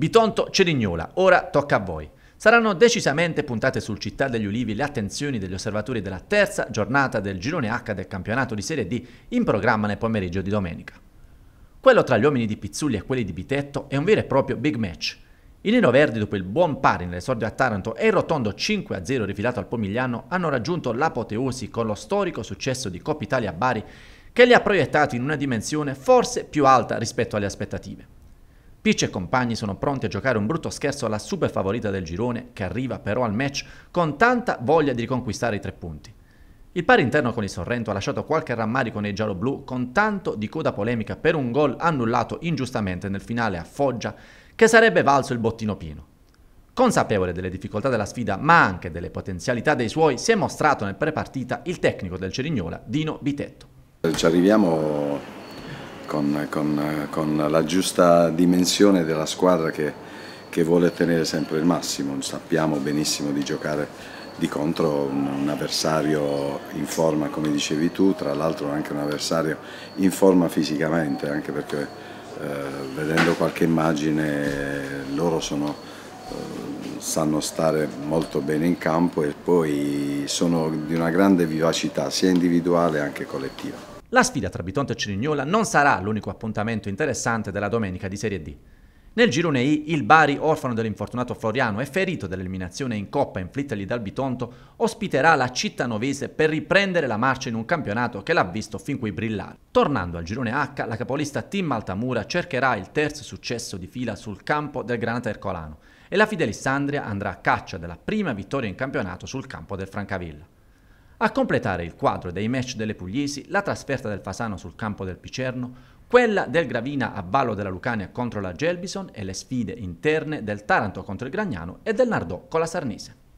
Bitonto Cerignola, ora tocca a voi. Saranno decisamente puntate sul Città degli Ulivi le attenzioni degli osservatori della terza giornata del girone H del campionato di Serie D in programma nel pomeriggio di domenica. Quello tra gli uomini di Pizzulli e quelli di Bitetto è un vero e proprio big match. I neroverdi, dopo il buon pari nell'esordio a Taranto e il rotondo 5-0 rifilato al Pomigliano, hanno raggiunto l'apoteosi con lo storico successo di Coppa Italia a Bari che li ha proiettati in una dimensione forse più alta rispetto alle aspettative. Pitch e compagni sono pronti a giocare un brutto scherzo alla super favorita del girone, che arriva però al match con tanta voglia di riconquistare i tre punti. Il pari interno con il Sorrento ha lasciato qualche rammarico nei gialloblu con tanto di coda polemica per un gol annullato ingiustamente nel finale a Foggia che sarebbe valso il bottino pieno. Consapevole delle difficoltà della sfida ma anche delle potenzialità dei suoi si è mostrato nel prepartita il tecnico del Cerignola Dino Bitetto. Ci arriviamo con, con, con la giusta dimensione della squadra che, che, vuole tenere sempre il massimo. Sappiamo benissimo di giocare di contro un, un avversario in forma, come dicevi tu, tra l'altro anche un avversario in forma fisicamente, anche perché eh, vedendo qualche immagine loro sono, eh, sanno stare molto bene in campo e poi sono di una grande vivacità sia individuale che collettiva. La sfida tra Bitonto e Cerignola non sarà l'unico appuntamento interessante della domenica di Serie D. Nel girone I, il Bari, orfano dell'infortunato Floriano e ferito dall'eliminazione in coppa inflittagli dal Bitonto, ospiterà la città novese per riprendere la marcia in un campionato che l'ha visto fin qui brillare. Tornando al girone H, la capolista Tim Altamura cercherà il terzo successo di fila sul campo del Granata Ercolano e la Fidelissandria andrà a caccia della prima vittoria in campionato sul campo del Francavilla. A completare il quadro dei match delle pugliesi, la trasferta del Fasano sul campo del Picerno, quella del Gravina a ballo della Lucania contro la Gelbison e le sfide interne del Taranto contro il Gragnano e del Nardò con la Sarnese.